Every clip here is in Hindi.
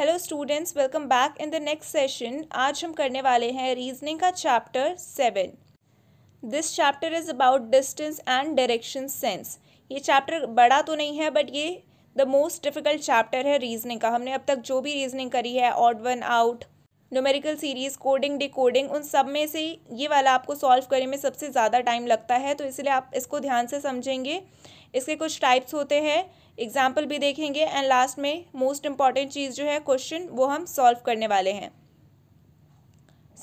Hello students welcome back in the next session आज हम करने वाले हैं रीजनिंग का chapter seven this chapter is about distance and direction sense ये चैप्टर बड़ा तो नहीं है बट ये द मोस्ट डिफ़िकल्ट चैप्टर है रीजनिंग का हमने अब तक जो भी रीजनिंग करी है odd one out numerical series coding decoding उन सब में से ये वाला आपको सॉल्व करने में सबसे ज़्यादा टाइम लगता है तो इसलिए आप इसको ध्यान से समझेंगे इसके कुछ टाइप्स होते हैं एग्जाम्पल भी देखेंगे एंड लास्ट में मोस्ट इम्पॉर्टेंट चीज़ जो है क्वेश्चन वो हम सॉल्व करने वाले हैं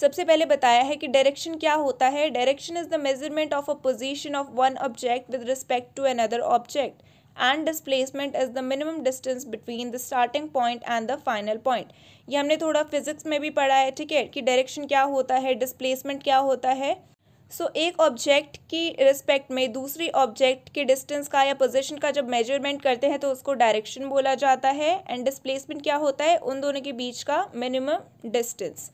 सबसे पहले बताया है कि डायरेक्शन क्या होता है direction is the measurement of a position of one object with respect to another object and displacement is the minimum distance between the starting point and the final point ये हमने थोड़ा फिजिक्स में भी पढ़ा है ठीक है कि डायरेक्शन क्या होता है डिसप्लेसमेंट क्या होता है सो so, एक ऑब्जेक्ट की रिस्पेक्ट में दूसरी ऑब्जेक्ट के डिस्टेंस का या पोजीशन का जब मेजरमेंट करते हैं तो उसको डायरेक्शन बोला जाता है एंड डिस्प्लेसमेंट क्या होता है उन दोनों के बीच का मिनिमम डिस्टेंस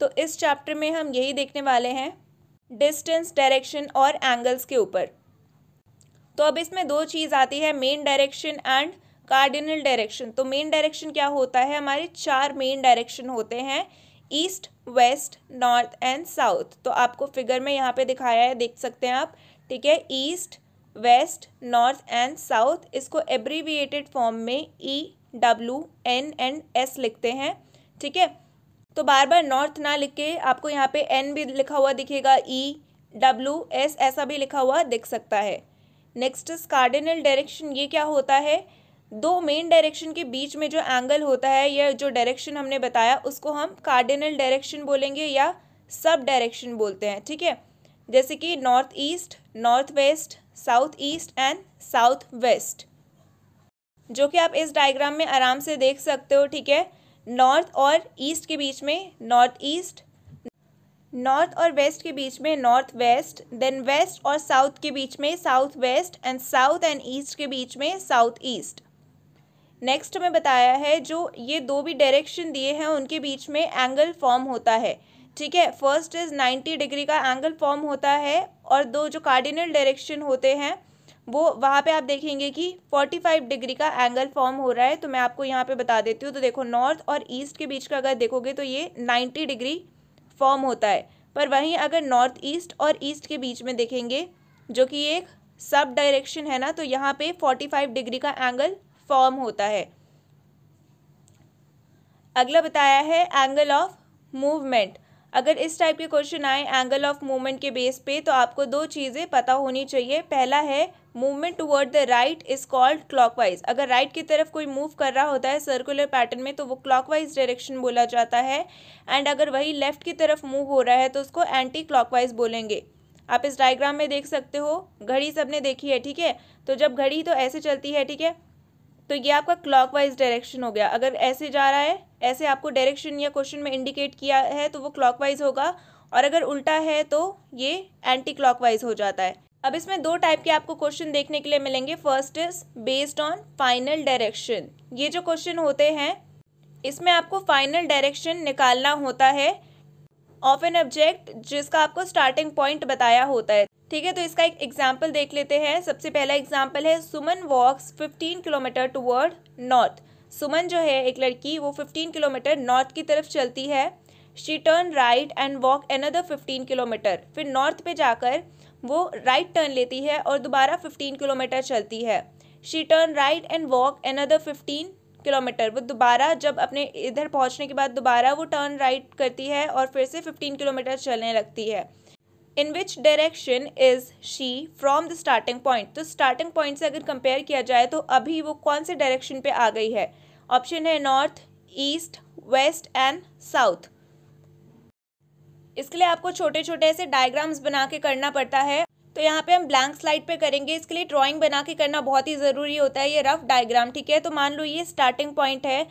तो इस चैप्टर में हम यही देखने वाले हैं डिस्टेंस डायरेक्शन और एंगल्स के ऊपर तो अब इसमें दो चीज़ आती है main direction and cardinal direction तो मेन डायरेक्शन क्या होता है हमारे चार मेन डायरेक्शन होते हैं east west north and south तो आपको फिगर में यहाँ पे दिखाया है देख सकते हैं आप ठीक है east west north and south इसको एब्रीविएटेड फॉर्म में E W N and S लिखते हैं ठीक है तो बार बार नॉर्थ ना लिख के आपको यहाँ पे एन भी लिखा हुआ दिखेगा ई डब्ल्यू एस ऐसा भी लिखा हुआ दिख सकता है नेक्स्ट इज कार्डिनल डायरेक्शन ये क्या होता है दो मेन डायरेक्शन के बीच में जो एंगल होता है या जो डायरेक्शन हमने बताया उसको हम कार्डिनल डायरेक्शन बोलेंगे या सब डायरेक्शन बोलते हैं ठीक है जैसे कि north east north west south east and south west जो कि आप इस डायग्राम में आराम से देख सकते हो ठीक है नॉर्थ और ईस्ट के बीच में नॉर्थ ईस्ट नॉर्थ और वेस्ट के बीच में नॉर्थ वेस्ट देन वेस्ट और साउथ के बीच में south west and south and east के बीच में साउथ ईस्ट नेक्स्ट में बताया है जो ये दो भी डायरेक्शन दिए हैं उनके बीच में एंगल फॉर्म होता है ठीक है फर्स्ट इज नाइन्टी डिग्री का एंगल फॉर्म होता है और दो जो कार्डिनल डायरेक्शन होते हैं वो वहाँ पे आप देखेंगे कि फोर्टी फाइव डिग्री का एंगल फॉर्म हो रहा है तो मैं आपको यहाँ पे बता देती हूँ तो देखो नॉर्थ और ईस्ट के बीच का अगर देखोगे तो ये नाइन्टी डिग्री फॉर्म होता है पर वहीं अगर नॉर्थ ईस्ट और ईस्ट के बीच में देखेंगे जो कि एक सब डायरेक्शन है ना तो यहाँ पे फाइव डिग्री का एंगल फॉर्म होता है अगला बताया है एंगल ऑफ मूवमेंट अगर इस टाइप के क्वेश्चन आए एंगल ऑफ मूवमेंट के बेस पे तो आपको दो चीज़ें पता होनी चाहिए पहला है movement toward the right is called clockwise अगर राइट right की तरफ कोई मूव कर रहा होता है सर्कुलर पैटर्न में तो वो क्लॉकवाइज डायरेक्शन बोला जाता है एंड अगर वही लेफ्ट की तरफ मूव हो रहा है तो उसको एंटी क्लॉकवाइज बोलेंगे आप इस डायग्राम में देख सकते हो घड़ी सबने देखी है ठीक है तो जब घड़ी तो ऐसे चलती है ठीक है तो ये आपका क्लॉकवाइज डायरेक्शन हो गया अगर ऐसे जा रहा है ऐसे आपको डायरेक्शन या क्वेश्चन में इंडिकेट किया है तो वो क्लॉकवाइज होगा और अगर उल्टा है तो ये एंटी क्लॉकवाइज हो जाता है अब इसमें दो टाइप के आपको क्वेश्चन देखने के लिए मिलेंगे first is based on final direction ये जो क्वेश्चन होते हैं इसमें आपको फाइनल डायरेक्शन निकालना होता है ऑफ एन ऑब्जेक्ट जिसका आपको स्टार्टिंग पॉइंट बताया होता है ठीक है तो इसका एक एग्जाम्पल देख लेते हैं सबसे पहला एग्जाम्पल है Suman walks fifteen kilometre toward north Suman जो है एक लड़की वो फिफ्टीन किलोमीटर नॉर्थ की तरफ चलती है she turn right and walk another fifteen kilometre फिर नॉर्थ पे जाकर वो राइट टर्न लेती है और दोबारा फिफ्टीन किलोमीटर चलती है she turn right and walk another fifteen kilometre वो दोबारा जब अपने इधर पहुंचने के बाद दोबारा वो टर्न राइट करती है और फिर से फिफ्टीन किलोमीटर चलने लगती है in which direction is she from the starting point तो स्टार्टिंग पॉइंट से अगर कंपेयर किया जाए तो अभी वो कौन से डायरेक्शन पे आ गई है ऑप्शन है north east west and south इसके लिए आपको छोटे छोटे ऐसे डायग्राम्स बना के करना पड़ता है तो यहाँ पे हम ब्लैंक स्लाइड पे करेंगे इसके लिए ड्राइंग बना के करना बहुत ही ज़रूरी होता है ये रफ डायग्राम ठीक है तो मान लो ये स्टार्टिंग पॉइंट है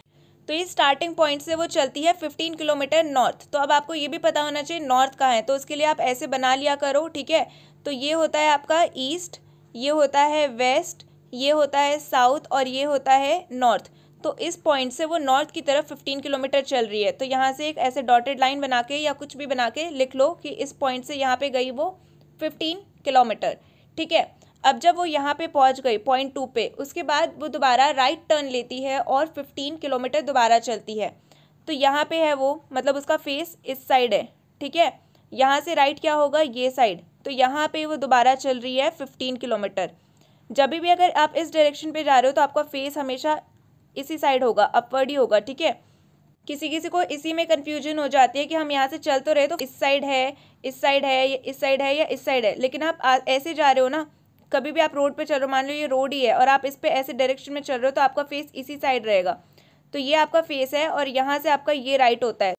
तो ये स्टार्टिंग पॉइंट से वो चलती है फिफ्टीन किलोमीटर नॉर्थ तो अब आपको ये भी पता होना चाहिए नॉर्थ कहाँ है तो उसके लिए आप ऐसे बना लिया करो ठीक है तो ये होता है आपका ईस्ट ये होता है वेस्ट ये होता है साउथ और ये होता है नॉर्थ तो इस पॉइंट से वो नॉर्थ की तरफ 15 किलोमीटर चल रही है तो यहाँ से एक ऐसे डॉटेड लाइन बना के या कुछ भी बना के लिख लो कि इस पॉइंट से यहाँ पे गई वो 15 किलोमीटर ठीक है अब जब वो यहाँ पे पहुँच गई पॉइंट टू पे उसके बाद वो दोबारा राइट टर्न लेती है और फिफ्टीन किलोमीटर दोबारा चलती है तो यहाँ पे है वो मतलब उसका फेस इस साइड है ठीक है यहाँ से राइट क्या होगा ये साइड तो यहाँ पे वो दोबारा चल रही है फिफ्टीन किलोमीटर जब भी अगर आप इस डायरेक्शन पर जा रहे हो तो आपका फेस हमेशा इसी साइड होगा अपवर्ड ही होगा ठीक है किसी किसी को इसी में कन्फ्यूजन हो जाती है कि हम यहाँ से चल तो रहे तो इस साइड है इस साइड है या इस साइड है या इस साइड है लेकिन आप ऐसे जा रहे हो ना कभी भी आप रोड पे चल रहे हो मान लो ये रोड ही है और आप इस पर ऐसे डायरेक्शन में चल रहे हो तो आपका फेस इसी साइड रहेगा तो ये आपका फेस है और यहाँ से आपका ये राइट होता है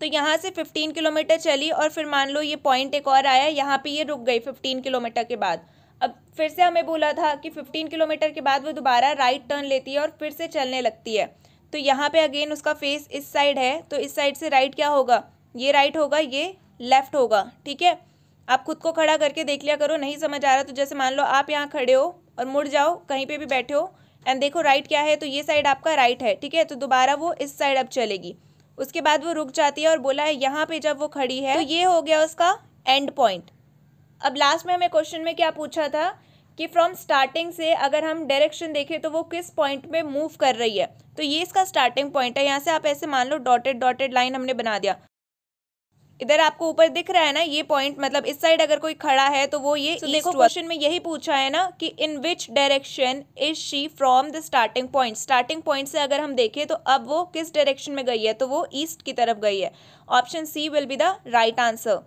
तो यहाँ से फिफ्टीन किलोमीटर चली और फिर मान लो ये पॉइंट एक और आया यहाँ पर ये रुक गई फिफ्टीन किलोमीटर के बाद अब फिर से हमें बोला था कि फिफ्टीन किलोमीटर के बाद वो दोबारा राइट टर्न लेती है और फिर से चलने लगती है तो यहाँ पे अगेन उसका फेस इस साइड है तो इस साइड से राइट क्या होगा ये राइट होगा ये लेफ़्ट होगा ठीक है आप खुद को खड़ा करके देख लिया करो नहीं समझ आ रहा तो जैसे मान लो आप यहाँ खड़े हो और मुड़ जाओ कहीं पे भी बैठे हो एंड देखो राइट क्या है तो ये साइड आपका राइट है ठीक है तो दोबारा वो इस साइड अब चलेगी उसके बाद वो रुक जाती है और बोला है यहाँ पे जब वो खड़ी है तो ये हो गया उसका एंड पॉइंट अब लास्ट में हमें क्वेश्चन में क्या पूछा था कि फ्रॉम स्टार्टिंग से अगर हम डायरेक्शन देखें तो वो किस पॉइंट में मूव कर रही है तो ये इसका स्टार्टिंग पॉइंट है यहाँ से आप ऐसे मान लो डॉटेड डॉटेड लाइन हमने बना दिया इधर आपको ऊपर दिख रहा है ना ये पॉइंट मतलब इस साइड अगर कोई खड़ा है तो वो ये so देखो क्वेश्चन में यही पूछा है ना कि in which direction is she from the starting point starting point से अगर हम देखें तो अब वो किस डायरेक्शन में गई है तो वो ईस्ट की तरफ गई है option C will be the right answer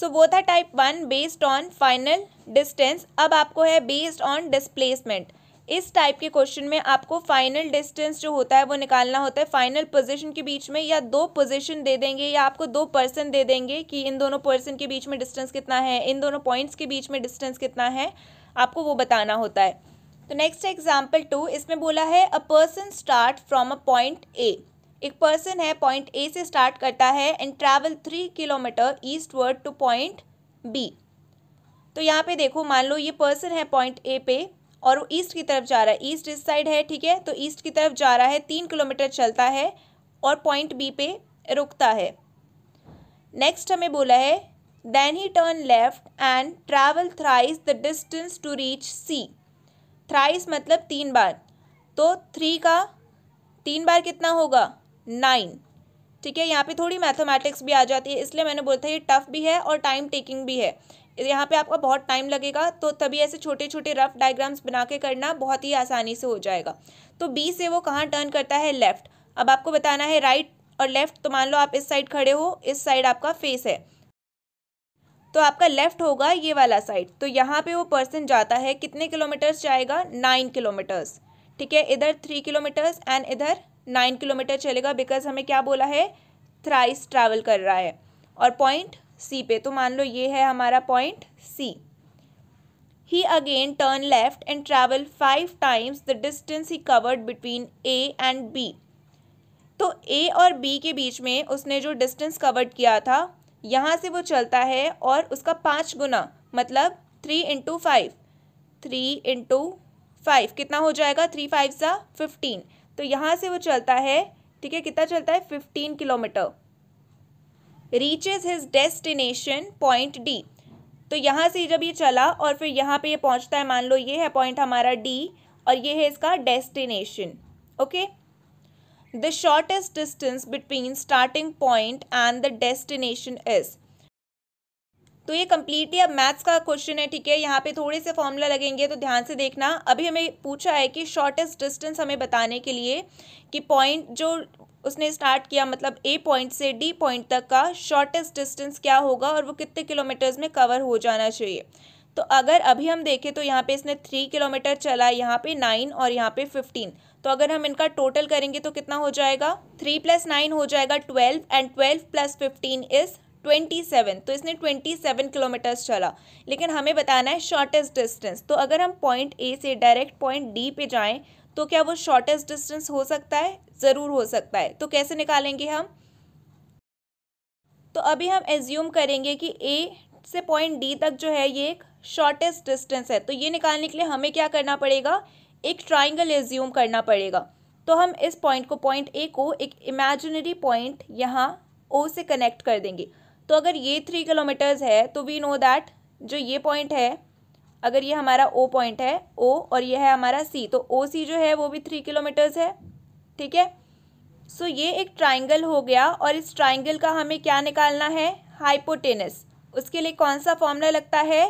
so वो था type one based on final distance अब आपको है बेस्ड ऑन डिस्प्लेसमेंट इस टाइप के क्वेश्चन में आपको फाइनल डिस्टेंस जो होता है वो निकालना होता है फाइनल पोजीशन के बीच में या दो पोजीशन दे देंगे या आपको दो पर्सन दे देंगे कि इन दोनों पर्सन के बीच में डिस्टेंस कितना है इन दोनों पॉइंट्स के बीच में डिस्टेंस कितना है आपको वो बताना होता है तो नेक्स्ट एग्जाम्पल टू इसमें बोला है a person start from a point A एक पर्सन है पॉइंट ए से स्टार्ट करता है and travel three kilometre ward to point B तो यहाँ पे देखो मान लो ये पर्सन है पॉइंट ए पे और वो ईस्ट की तरफ जा रहा है ईस्ट इस साइड है ठीक है तो ईस्ट की तरफ जा रहा है तीन किलोमीटर चलता है और पॉइंट बी पे रुकता है नेक्स्ट हमें बोला है then he turn left and travel thrice the distance to reach C thrice मतलब तीन बार तो थ्री का तीन बार कितना होगा नाइन ठीक है यहाँ पे थोड़ी मैथमेटिक्स भी आ जाती है इसलिए मैंने बोला था ये टफ भी है और टाइम टेकिंग भी है यहाँ पे आपका बहुत टाइम लगेगा तो तभी ऐसे छोटे छोटे रफ डायग्राम्स बना के करना बहुत ही आसानी से हो जाएगा तो बी से वो कहाँ टर्न करता है लेफ़्ट अब आपको बताना है राइट और लेफ़्ट तो मान लो आप इस साइड खड़े हो इस साइड आपका फेस है तो आपका लेफ़्ट होगा ये वाला साइड तो यहाँ पे वो पर्सन जाता है कितने किलोमीटर्स जाएगा नाइन किलोमीटर्स ठीक है इधर थ्री किलोमीटर्स एंड इधर नाइन किलोमीटर चलेगा बिकॉज हमें क्या बोला है थ्राइस ट्रैवल कर रहा है और पॉइंट सी पे तो मान लो ये है हमारा point C he again turn left and travel five times the distance he covered between A and B तो ए और बी के बीच में उसने जो डिस्टेंस कवर्ड किया था यहाँ से वो चलता है और उसका पाँच गुना मतलब three into five three into five कितना हो जाएगा थ्री फाइव सा फिफ्टीन तो यहाँ से वो चलता है ठीक है कितना चलता है fifteen kilometre reaches his destination point D तो यहाँ से जब ये चला और फिर यहाँ पे ये पहुँचता है मान लो ये है पॉइंट हमारा डी और ये है इसका destination okay the shortest distance between starting point and the destination is तो ये कम्प्लीटली अब मैथ्स का क्वेश्चन है ठीक है यहाँ पे थोड़े से फॉर्मूला लगेंगे तो ध्यान से देखना अभी हमें पूछा है कि शॉर्टेस्ट डिस्टेंस हमें बताने के लिए कि पॉइंट जो उसने स्टार्ट किया मतलब ए पॉइंट से डी पॉइंट तक का शॉर्टेस्ट डिस्टेंस क्या होगा और वो कितने किलोमीटर्स में कवर हो जाना चाहिए तो अगर अभी हम देखें तो यहाँ पे इसने थ्री किलोमीटर चला यहाँ पे नाइन और यहाँ पे फिफ्टीन तो अगर हम इनका टोटल करेंगे तो कितना हो जाएगा थ्री प्लस नाइन हो जाएगा twelve and twelve plus fifteen is twenty seven तो इसने ट्वेंटी सेवन किलोमीटर्स चला लेकिन हमें बताना है शॉर्टेस्ट डिस्टेंस तो अगर हम पॉइंट ए से डायरेक्ट पॉइंट डी पे जाएँ तो क्या वो शॉर्टेस्ट डिस्टेंस हो सकता है ज़रूर हो सकता है तो कैसे निकालेंगे हम तो अभी हम एज्यूम करेंगे कि ए से पॉइंट डी तक जो है ये एक शॉर्टेस्ट डिस्टेंस है तो ये निकालने के लिए हमें क्या करना पड़ेगा एक ट्राइंगल एज्यूम करना पड़ेगा तो हम इस पॉइंट को पॉइंट ए को एक इमेजिनरी पॉइंट यहाँ ओ से कनेक्ट कर देंगे तो अगर ये थ्री किलोमीटर्स है तो वी नो दैट जो ये पॉइंट है अगर ये हमारा ओ पॉइंट है ओ और ये है हमारा सी तो ओ सी जो है वो भी थ्री किलोमीटर्स है ठीक है सो ये एक ट्राइंगल हो गया और इस ट्राइंगल का हमें क्या निकालना है हाइपोटेनस उसके लिए कौन सा फॉर्मूला लगता है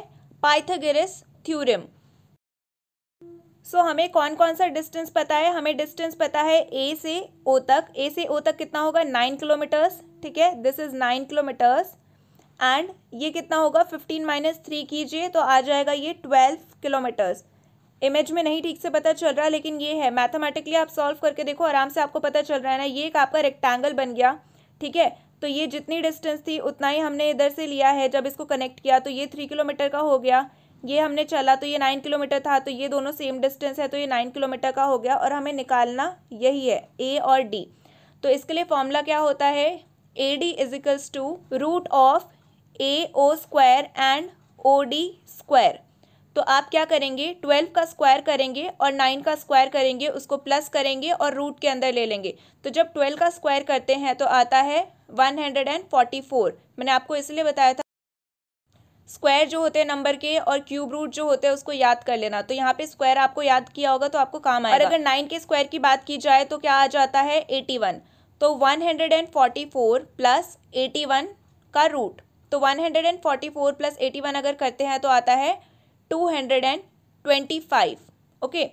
पाइथागोरस थ्यूरम सो so, हमें कौन कौन सा डिस्टेंस पता है हमें डिस्टेंस पता है ए से ओ तक ए से ओ तक कितना होगा नाइन किलोमीटर्स ठीक है this is nine kilometres and ये कितना होगा फिफ्टीन माइनस थ्री कीजिए तो आ जाएगा ये ट्वेल्व किलोमीटर्स इमेज में नहीं ठीक से पता चल रहा लेकिन ये है मैथमेटिकली आप सॉल्व करके देखो आराम से आपको पता चल रहा है ना ये एक आपका रेक्टेंगल बन गया ठीक है तो ये जितनी डिस्टेंस थी उतना ही हमने इधर से लिया है जब इसको कनेक्ट किया तो ये थ्री किलोमीटर का हो गया ये हमने चला तो ये नाइन किलोमीटर था तो ये दोनों सेम डिस्टेंस है तो ये नाइन किलोमीटर का हो गया और हमें निकालना यही है ए और डी तो इसके लिए फॉर्मूला क्या होता है A D equals to root of A O square and O D square तो आप क्या करेंगे ट्वेल्व का स्क्वायर करेंगे और नाइन का स्क्वायर करेंगे उसको प्लस करेंगे और रूट के अंदर ले लेंगे तो जब ट्वेल्व का स्क्वायर करते हैं तो आता है one hundred and forty four मैंने आपको इसलिए बताया था स्क्वायर जो होते हैं नंबर के और क्यूब रूट जो होते हैं उसको याद कर लेना तो यहाँ पे स्क्वायर आपको याद किया होगा तो आपको काम आएगा और अगर नाइन के स्क्वायर की बात की जाए तो क्या आ जाता है एटी वन तो one hundred and forty four plus eighty one का रूट तो one hundred and forty four plus eighty one अगर करते हैं तो आता है two hundred and twenty five okay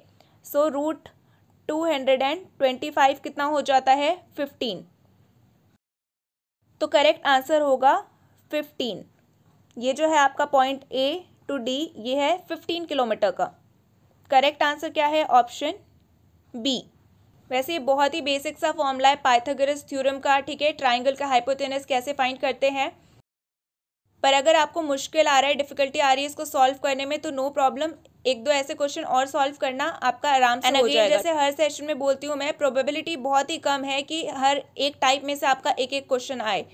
so root two hundred and twenty five कितना हो जाता है फिफ्टीन तो करेक्ट आंसर होगा फिफ्टीन ये जो है आपका पॉइंट ए टू डी ये है फिफ्टीन किलोमीटर का करेक्ट आंसर क्या है ऑप्शन बी वैसे ये बहुत ही बेसिक सा फॉर्मूला है पाइथागोरस थ्योरम का ठीक है ट्राइंगल का हाइपोथेनस कैसे फाइंड करते हैं पर अगर आपको मुश्किल आ रहा है डिफिकल्टी आ रही है इसको सॉल्व करने में तो नो प्रॉब्लम एक दो ऐसे क्वेश्चन और सॉल्व करना आपका आराम से हो जाएगा जैसे हर सेशन में बोलती हूँ मैं प्रोबेबिलिटी बहुत ही कम है कि हर एक टाइप में से आपका एक एक क्वेश्चन आए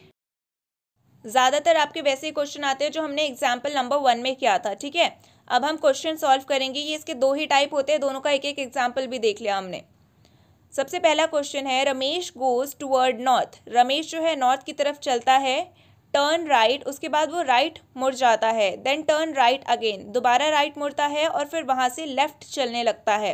ज़्यादातर आपके वैसे ही क्वेश्चन आते हैं जो हमने एग्जाम्पल नंबर वन में किया था ठीक है अब हम क्वेश्चन सॉल्व करेंगे ये इसके दो ही टाइप होते हैं दोनों का एक एक एग्जाम्पल भी देख लिया हमने सबसे पहला क्वेश्चन है Ramesh goes toward north Ramesh जो है नॉर्थ की तरफ चलता है टर्न राइट उसके बाद वो राइट right मुड़ जाता है देन टर्न राइट अगेन दोबारा राइट मुड़ता है और फिर वहाँ से लेफ्ट चलने लगता है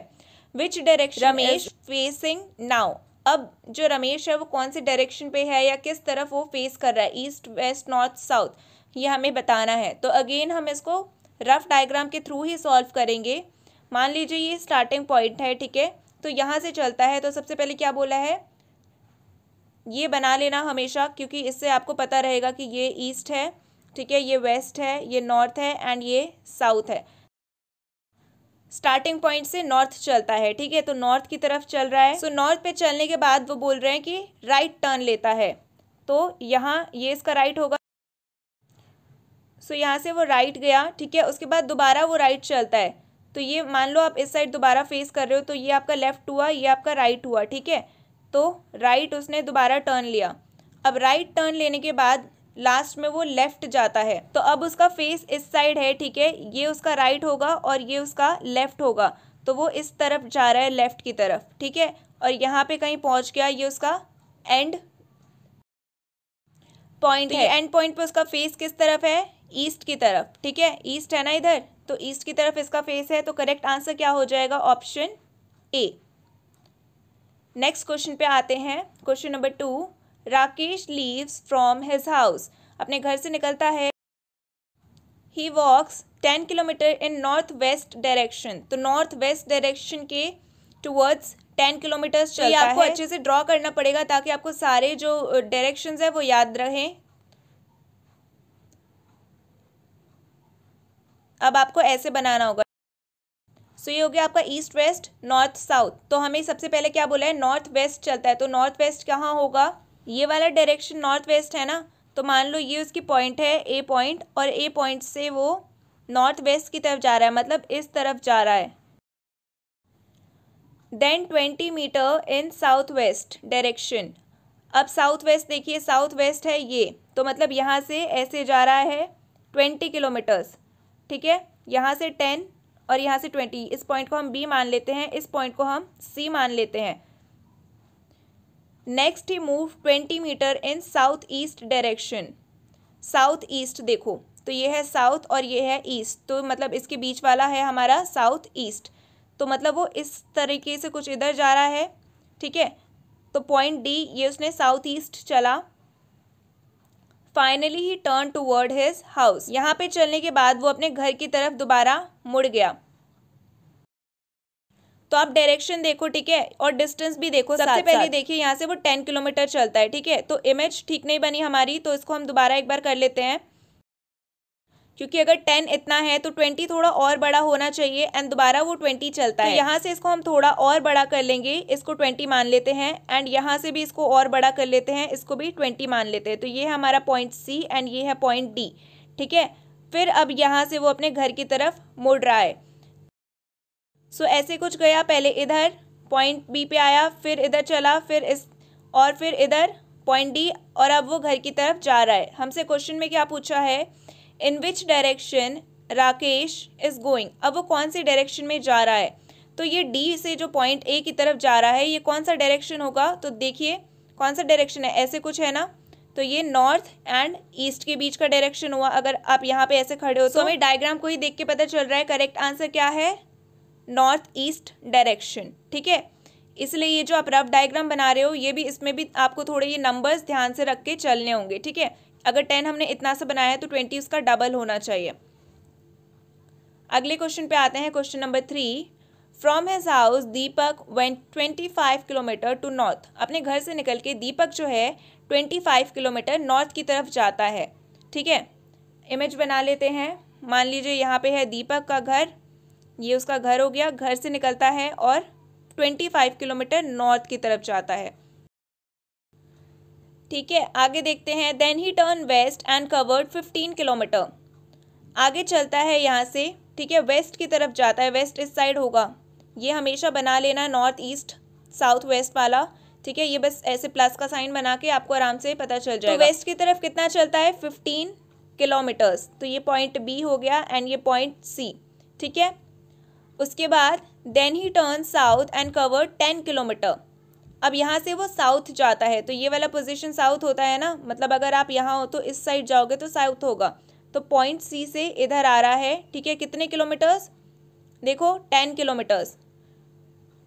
which direction Ramesh facing now अब जो रमेश है वो कौन से डायरेक्शन पे है या किस तरफ वो फेस कर रहा है ईस्ट वेस्ट नॉर्थ साउथ ये हमें बताना है तो अगेन हम इसको रफ डायग्राम के थ्रू ही सॉल्व करेंगे मान लीजिए ये स्टार्टिंग पॉइंट है ठीक है तो यहाँ से चलता है तो सबसे पहले क्या बोला है ये बना लेना हमेशा क्योंकि इससे आपको पता रहेगा कि ये ईस्ट है ठीक है ये वेस्ट है ये नॉर्थ है एंड ये साउथ है स्टार्टिंग पॉइंट से नॉर्थ चलता है ठीक है तो नॉर्थ की तरफ चल रहा है सो so, नॉर्थ पे चलने के बाद वो बोल रहे हैं कि राइट टर्न लेता है तो यहाँ ये इसका राइट होगा सो so, यहाँ से वो राइट गया ठीक है उसके बाद दोबारा वो राइट चलता है तो ये मान लो आप इस साइड दोबारा फेस कर रहे हो तो ये आपका लेफ्ट हुआ ये आपका राइट हुआ ठीक है तो राइट उसने दोबारा टर्न लिया अब राइट टर्न लेने के बाद लास्ट में वो लेफ्ट जाता है तो अब उसका फेस इस साइड है ठीक है ये उसका राइट होगा और ये उसका लेफ्ट होगा तो वो इस तरफ जा रहा है लेफ्ट की तरफ ठीक है और यहाँ पे कहीं पहुँच गया ये उसका एंड पॉइंट तो है एंड पॉइंट पे उसका फेस किस तरफ है ईस्ट की तरफ ठीक है ईस्ट है ना इधर तो ईस्ट की तरफ इसका फेस है तो करेक्ट आंसर क्या हो जाएगा ऑप्शन ए नेक्स्ट क्वेश्चन पे आते हैं question number two Rakesh leaves from his house अपने घर से निकलता है he walks ten kilometre in north west direction तो नॉर्थ वेस्ट डायरेक्शन के टूवर्ड्स टेन किलोमीटर्स चलता है आपको अच्छे से ड्रॉ करना पड़ेगा ताकि आपको सारे जो डायरेक्शंस है वो याद रहें अब आपको ऐसे बनाना होगा सो ये हो गया आपका ईस्ट वेस्ट नॉर्थ साउथ तो हमें सबसे पहले क्या बोला है नॉर्थ वेस्ट चलता है तो नॉर्थ वेस्ट कहाँ होगा ये वाला डायरेक्शन नॉर्थ वेस्ट है ना तो मान लो ये उसकी पॉइंट है ए पॉइंट और ए पॉइंट से वो नॉर्थ वेस्ट की तरफ जा रहा है मतलब इस तरफ जा रहा है then twenty metre in south west direction अब साउथ वेस्ट देखिए साउथ वेस्ट है ये तो मतलब यहाँ से ऐसे जा रहा है ट्वेंटी किलोमीटर्स ठीक है यहाँ से टेन और यहाँ से ट्वेंटी इस पॉइंट को हम बी मान लेते हैं इस पॉइंट को हम सी मान लेते हैं next he move twenty metre in south east direction south east देखो तो ये है साउथ और ये है ईस्ट तो मतलब इसके बीच वाला है हमारा साउथ ईस्ट तो मतलब वो इस तरीके से कुछ इधर जा रहा है ठीक है तो पॉइंट डी ये उसने साउथ ईस्ट चला finally he turn toward his house यहाँ पे चलने के बाद वो अपने घर की तरफ दोबारा मुड़ गया तो आप डायरेक्शन देखो ठीक है और डिस्टेंस भी देखो सबसे पहले देखिए यहाँ से वो टेन किलोमीटर चलता है ठीक है तो इमेज ठीक नहीं बनी हमारी तो इसको हम दोबारा एक बार कर लेते हैं क्योंकि अगर टेन इतना है तो ट्वेंटी थोड़ा और बड़ा होना चाहिए एंड दोबारा वो ट्वेंटी चलता तो है यहाँ से इसको हम थोड़ा और बड़ा कर लेंगे इसको ट्वेंटी मान लेते हैं एंड यहाँ से भी इसको और बड़ा कर लेते हैं इसको भी ट्वेंटी मान लेते हैं तो ये है हमारा पॉइंट सी एंड ये है पॉइंट डी ठीक है फिर अब यहाँ से वो अपने घर की तरफ मुड़ रहा है सो ऐसे कुछ गया पहले इधर पॉइंट बी पे आया फिर इधर चला फिर इस और फिर इधर पॉइंट डी और अब वो घर की तरफ जा रहा है हमसे क्वेश्चन में क्या पूछा है in which direction Rakesh is going अब वो कौन सी डायरेक्शन में जा रहा है तो ये डी से जो पॉइंट ए की तरफ जा रहा है ये कौन सा डायरेक्शन होगा तो देखिए कौन सा डायरेक्शन है ऐसे कुछ है ना तो ये नॉर्थ एंड ईस्ट के बीच का डायरेक्शन हुआ अगर आप यहाँ पे ऐसे खड़े हो तो हमें डायग्राम को ही देख के पता चल रहा है करेक्ट आंसर क्या है नॉर्थ ईस्ट डायरेक्शन ठीक है इसलिए ये जो आप रफ डायग्राम बना रहे हो ये भी इसमें भी आपको थोड़े ये नंबर्स ध्यान से रख के चलने होंगे ठीक है अगर टेन हमने इतना सा बनाया है तो ट्वेंटी उसका डबल होना चाहिए अगले क्वेश्चन पे आते हैं question number three from his house Deepak went twenty five kilometre to north अपने घर से निकल के दीपक जो है ट्वेंटी फाइव किलोमीटर नॉर्थ की तरफ जाता है ठीक है इमेज बना लेते हैं मान लीजिए यहाँ पे है दीपक का घर ये उसका घर हो गया घर से निकलता है और ट्वेंटी फाइव किलोमीटर नॉर्थ की तरफ जाता है ठीक है आगे देखते हैं then he turn west and covered fifteen kilometre आगे चलता है यहाँ से ठीक है वेस्ट की तरफ जाता है वेस्ट इस साइड होगा ये हमेशा बना लेना नॉर्थ ईस्ट साउथ वेस्ट वाला ठीक है ये बस ऐसे प्लस का साइन बना के आपको आराम से पता चल तो जाएगा तो वेस्ट की तरफ कितना चलता है फिफ्टीन किलोमीटर्स तो ये पॉइंट बी हो गया एंड ये पॉइंट सी ठीक है उसके बाद then he turn south and cover ten kilometre अब यहाँ से वो साउथ जाता है तो ये वाला पोजिशन साउथ होता है ना मतलब अगर आप यहाँ हो तो इस साइड जाओगे तो साउथ होगा तो पॉइंट सी से इधर आ रहा है ठीक है कितने किलोमीटर्स देखो टेन किलोमीटर्स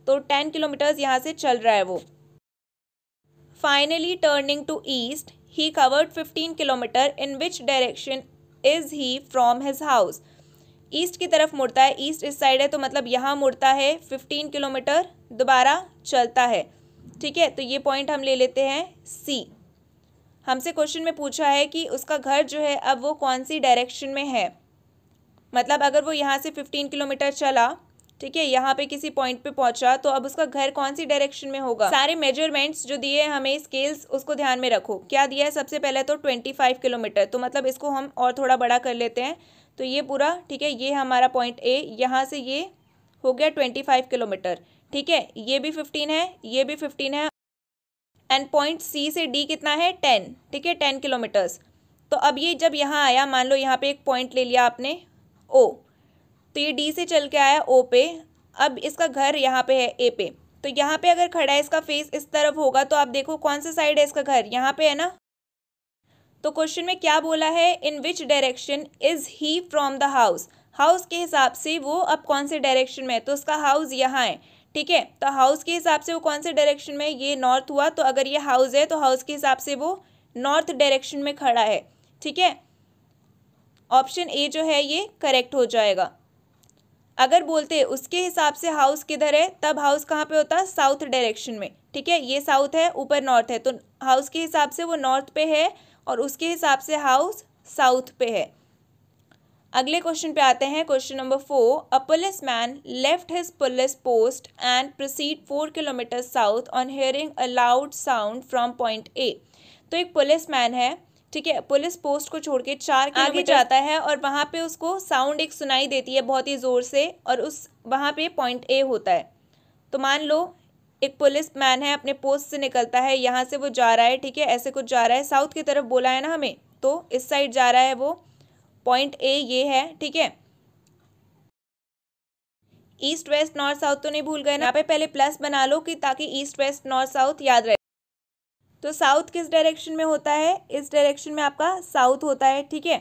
तो टेन किलोमीटर्स यहाँ से चल रहा है वो finally turning to east he covered fifteen kilometre in which direction is he from his house east की तरफ मुड़ता है ईस्ट इस साइड है तो मतलब यहाँ मुड़ता है फिफ्टीन किलोमीटर दोबारा चलता है ठीक है तो ये पॉइंट हम ले लेते हैं सी हमसे क्वेश्चन में पूछा है कि उसका घर जो है अब वो कौन सी डायरेक्शन में है मतलब अगर वो यहाँ से फिफ्टीन किलोमीटर चला ठीक है यहाँ पे किसी पॉइंट पे पहुंचा तो अब उसका घर कौन सी डायरेक्शन में होगा सारे मेजरमेंट्स जो दिए हैं हमें स्केल्स उसको ध्यान में रखो क्या दिया है सबसे पहले तो ट्वेंटी फाइव किलोमीटर तो मतलब इसको हम और थोड़ा बड़ा कर लेते हैं तो ये पूरा ठीक है ये हमारा पॉइंट ए यहाँ से ये हो गया ट्वेंटी फाइव किलोमीटर ठीक है ये भी फिफ्टीन है ये भी फिफ्टीन है एंड पॉइंट सी से डी कितना है टेन ठीक है टेन किलोमीटर्स तो अब ये जब यहाँ आया मान लो यहाँ पे एक पॉइंट ले लिया आपने ओ तो ये डी से चल के आया ओ पे अब इसका घर यहाँ पे है ए पे तो यहाँ पे अगर खड़ा है इसका फेस इस तरफ होगा तो आप देखो कौन सा साइड है इसका घर यहाँ पे है ना तो क्वेश्चन में क्या बोला है in which direction is he from the house house के हिसाब से वो अब कौन से डायरेक्शन में है तो उसका हाउस यहाँ है ठीक है तो हाउस के हिसाब से वो कौन से डायरेक्शन में ये नॉर्थ हुआ तो अगर ये हाउस है तो हाउस के हिसाब से वो नॉर्थ डायरेक्शन में खड़ा है ठीक है ऑप्शन ए जो है ये करेक्ट हो जाएगा अगर बोलते उसके हिसाब से हाउस किधर है तब हाउस कहाँ पे होता है साउथ डायरेक्शन में ठीक है ये साउथ है ऊपर नॉर्थ है तो हाउस के हिसाब से वो नॉर्थ पे है और उसके हिसाब से हाउस साउथ पे है अगले क्वेश्चन पे आते हैं question number four a policeman left his police post and proceed four kilometre south on hearing a loud sound from point A तो एक पुलिस मैन है ठीक है पुलिस पोस्ट को छोड़ के चार आगे जाता है और वहाँ पे उसको साउंड एक सुनाई देती है बहुत ही ज़ोर से और उस वहाँ पे पॉइंट ए होता है तो मान लो एक पुलिस मैन है अपने पोस्ट से निकलता है यहाँ से वो जा रहा है ठीक है ऐसे कुछ जा रहा है साउथ की तरफ बोला है ना हमें तो इस साइड जा रहा है वो पॉइंट ए ये है ठीक है ईस्ट वेस्ट नॉर्थ साउथ तो नहीं भूल गए ना यहाँ पे पहले प्लस बना लो कि ताकि ईस्ट वेस्ट नॉर्थ साउथ याद रहे तो साउथ किस डायरेक्शन में होता है इस डायरेक्शन में आपका साउथ होता है ठीक है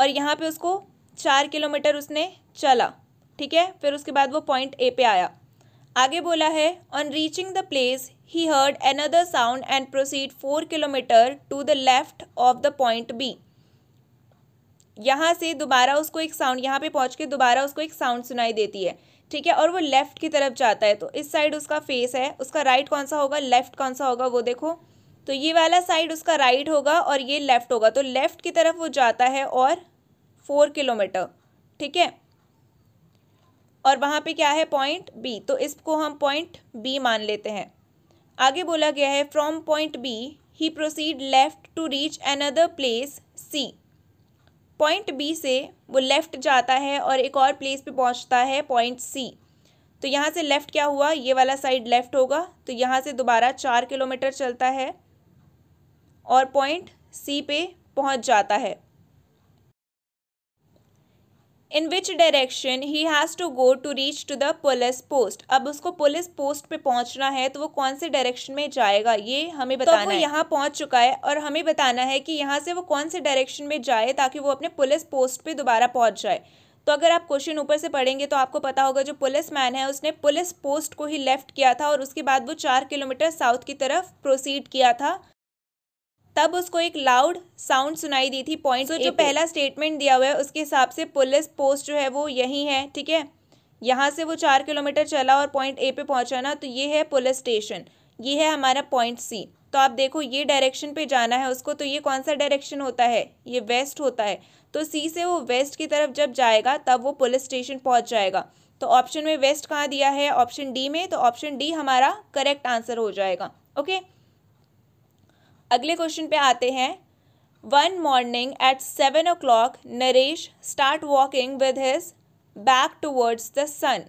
और यहाँ पे उसको चार किलोमीटर उसने चला ठीक है फिर उसके बाद वो पॉइंट ए पे आया आगे बोला है on reaching the place he heard another sound and proceed four kilometre to the left of the point B यहाँ से दोबारा उसको एक साउंड यहाँ पे पहुँच के दोबारा उसको एक साउंड सुनाई देती है ठीक है और वो लेफ़्ट की तरफ जाता है तो इस साइड उसका फेस है उसका राइट कौन सा होगा लेफ़्ट कौन सा होगा वो देखो तो ये वाला साइड उसका राइट होगा और ये लेफ़्ट होगा तो लेफ़्ट की तरफ वो जाता है और फोर किलोमीटर ठीक है और वहाँ पे क्या है पॉइंट बी तो इसको हम पॉइंट बी मान लेते हैं आगे बोला गया है from point B he proceed left to reach another place C point B से वो लेफ़्ट जाता है और एक और प्लेस पे पहुंचता है पॉइंट सी तो यहाँ से लेफ़्ट क्या हुआ ये वाला साइड लेफ़्ट होगा तो यहाँ से दोबारा चार किलोमीटर चलता है और पॉइंट सी पे पहुँच जाता है in which direction he has to go to reach to the police post अब उसको पुलिस पोस्ट पे पहुंचना है तो वो कौन से डायरेक्शन में जाएगा ये हमें तो बताना तो वो यहाँ पहुंच चुका है और हमें बताना है कि यहाँ से वो कौन से डायरेक्शन में जाए ताकि वो अपने पुलिस पोस्ट पे दोबारा पहुँच जाए तो अगर आप क्वेश्चन ऊपर से पढ़ेंगे तो आपको पता होगा जो पुलिस मैन है उसने पुलिस पोस्ट को ही लेफ़्ट किया था और उसके बाद वो चार किलोमीटर साउथ की तरफ प्रोसीड किया था तब उसको एक लाउड साउंड सुनाई दी थी पॉइंट तो जो पहला स्टेटमेंट दिया हुआ है उसके हिसाब से पुलिस पोस्ट जो है वो यही है ठीक है यहाँ से वो चार किलोमीटर चला और पॉइंट ए पे पहुँचा ना तो ये है पुलिस स्टेशन ये है हमारा पॉइंट सी तो आप देखो ये डायरेक्शन पे जाना है उसको तो ये कौन सा डायरेक्शन होता है ये वेस्ट होता है तो सी से वो वेस्ट की तरफ जब जाएगा तब वो पुलिस स्टेशन पहुँच जाएगा तो ऑप्शन में वेस्ट कहाँ दिया है ऑप्शन डी में तो ऑप्शन डी हमारा करेक्ट आंसर हो जाएगा ओके अगले क्वेश्चन पे आते हैं one morning at seven o'clock Naresh start walking with his back towards the sun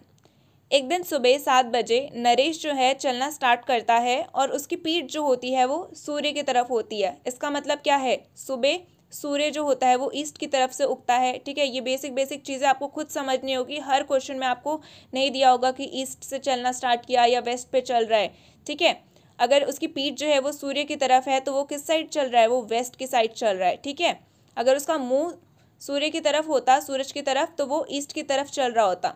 एक दिन सुबह सात बजे नरेश जो है चलना स्टार्ट करता है और उसकी पीठ जो होती है वो सूर्य की तरफ होती है इसका मतलब क्या है सुबह सूर्य जो होता है वो ईस्ट की तरफ से उगता है ठीक है ये बेसिक बेसिक चीज़ें आपको खुद समझनी होगी हर क्वेश्चन में आपको नहीं दिया होगा कि ईस्ट से चलना स्टार्ट किया या वेस्ट पे चल रहा है ठीक है अगर उसकी पीठ जो है वो सूर्य की तरफ है तो वो किस साइड चल रहा है वो वेस्ट की साइड चल रहा है ठीक है अगर उसका मुंह सूर्य की तरफ होता सूरज की तरफ तो वो ईस्ट की तरफ चल रहा होता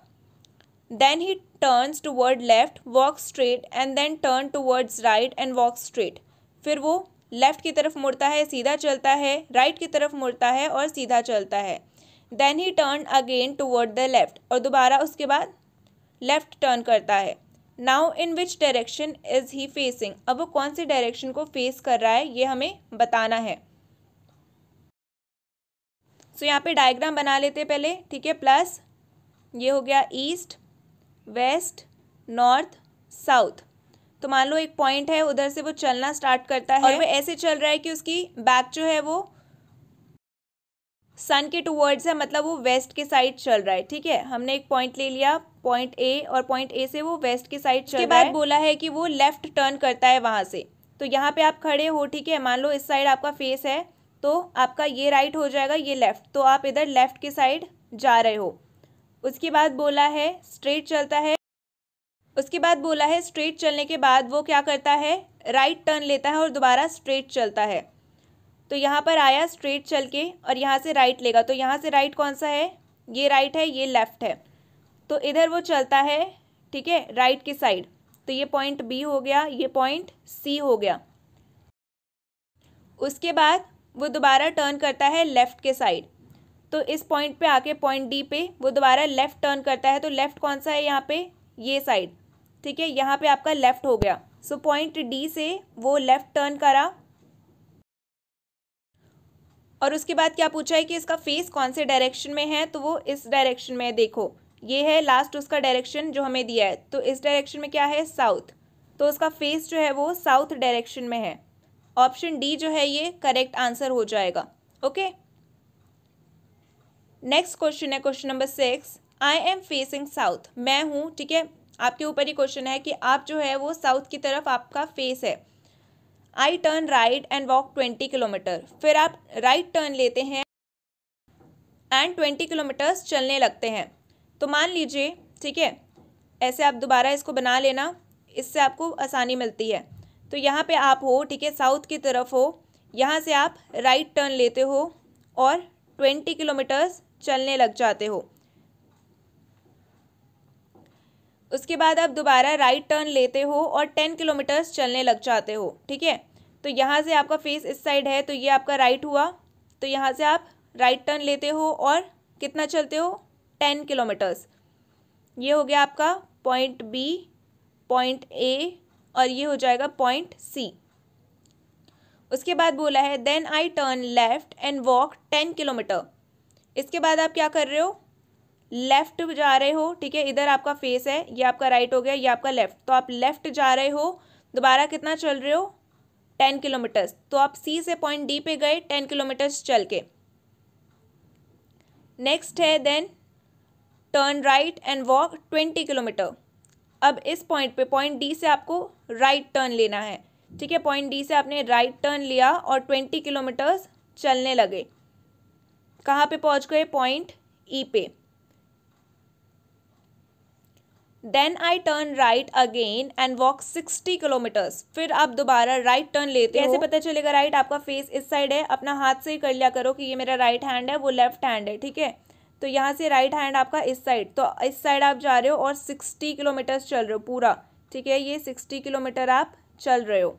then he turns toward left walk straight and then turn towards right and walk straight फिर वो लेफ्ट की तरफ मुड़ता है सीधा चलता है राइट right की तरफ मुड़ता है और सीधा चलता है then he turn again toward the left और दोबारा उसके बाद लेफ्ट टर्न करता है now in which direction is he facing अब वो कौन से डायरेक्शन को फेस कर रहा है ये हमें बताना है सो so, यहाँ पे डायग्राम बना लेते हैं पहले ठीक है प्लस ये हो गया ईस्ट वेस्ट नॉर्थ साउथ तो मान लो एक पॉइंट है उधर से वो चलना स्टार्ट करता है और वो ऐसे चल रहा है कि उसकी बैक जो है वो सन के टूवर्ड्स है मतलब वो वेस्ट के साइड चल रहा है ठीक है हमने एक पॉइंट ले लिया पॉइंट ए और पॉइंट ए से वो वेस्ट की साइड चल बाद बोला है कि वो लेफ्ट टर्न करता है वहाँ से तो यहाँ पे आप खड़े हो ठीक है मान लो इस साइड आपका फेस है तो आपका ये राइट हो जाएगा ये लेफ़्ट तो आप इधर लेफ़्ट की साइड जा रहे हो उसके बाद बोला है स्ट्रेट चलता है उसके बाद बोला है स्ट्रेट चलने के बाद वो क्या करता है राइट टर्न लेता है और दोबारा स्ट्रेट चलता है तो यहाँ पर आया स्ट्रेट चल के और यहाँ से राइट लेगा तो यहाँ से राइट कौन सा है ये राइट है ये लेफ़्ट है तो इधर वो चलता है ठीक है राइट की साइड तो ये पॉइंट बी हो गया ये पॉइंट सी हो गया उसके बाद वो दोबारा टर्न करता है लेफ़्ट के साइड तो इस पॉइंट पे आके पॉइंट डी पे वो दोबारा लेफ़्ट टर्न करता है तो लेफ़्ट कौन सा है यहाँ पे ये साइड ठीक है यहाँ पे आपका लेफ़्ट हो गया सो पॉइंट डी से वो लेफ़्ट टर्न करा और उसके बाद क्या पूछा है कि इसका फेस कौन से डायरेक्शन में है तो वो इस डायरेक्शन में देखो ये है लास्ट उसका डायरेक्शन जो हमें दिया है तो इस डायरेक्शन में क्या है साउथ तो उसका फेस जो है वो साउथ डायरेक्शन में है ऑप्शन डी जो है ये करेक्ट आंसर हो जाएगा ओके नेक्स्ट क्वेश्चन है question number six I am facing south मैं हूँ ठीक है आपके ऊपर ही क्वेश्चन है कि आप जो है वो साउथ की तरफ आपका फेस है I turn right and walk twenty kilometre फिर आप राइट right टर्न लेते हैं एंड ट्वेंटी किलोमीटर्स चलने लगते हैं तो मान लीजिए ठीक है ऐसे आप दोबारा इसको बना लेना इससे आपको आसानी मिलती है तो यहाँ पे आप हो ठीक है साउथ की तरफ हो यहाँ से आप राइट टर्न लेते हो और ट्वेंटी किलोमीटर्स चलने लग जाते हो उसके बाद आप दोबारा राइट टर्न लेते हो और टेन किलोमीटर्स चलने लग जाते हो ठीक है तो यहाँ से आपका फेस इस साइड है तो ये आपका राइट हुआ तो यहाँ से आप राइट टर्न लेते हो और कितना चलते हो टेन किलोमीटर्स ये हो गया आपका पॉइंट बी पॉइंट ए और ये हो जाएगा पॉइंट सी उसके बाद बोला है then I turn left and walk ten kilometre इसके बाद आप क्या कर रहे हो लेफ्ट जा रहे हो ठीक है इधर आपका फेस है ये आपका राइट हो गया ये आपका लेफ्ट तो आप लेफ्ट जा रहे हो दोबारा कितना चल रहे हो टेन किलोमीटर्स तो आप सी से पॉइंट डी पे गए टेन किलोमीटर्स चल के नेक्स्ट है then turn right and walk twenty kilometre अब इस पॉइंट पे पॉइंट डी से आपको राइट टर्न लेना है ठीक है पॉइंट डी से आपने राइट टर्न लिया और ट्वेंटी किलोमीटर्स चलने लगे कहाँ पे पहुँच गए पॉइंट ई e पे then I turn right again and walk sixty kilometres फिर आप दोबारा राइट टर्न लेते तो हो ऐसे पता चलेगा राइट आपका फेस इस साइड है अपना हाथ से ही कर लिया करो कि ये मेरा राइट हैंड है वो लेफ्ट हैंड है ठीक है तो यहाँ से राइट हैंड आपका इस साइड तो इस साइड आप जा रहे हो और सिक्सटी किलोमीटर चल रहे हो पूरा ठीक है ये सिक्सटी किलोमीटर आप चल रहे हो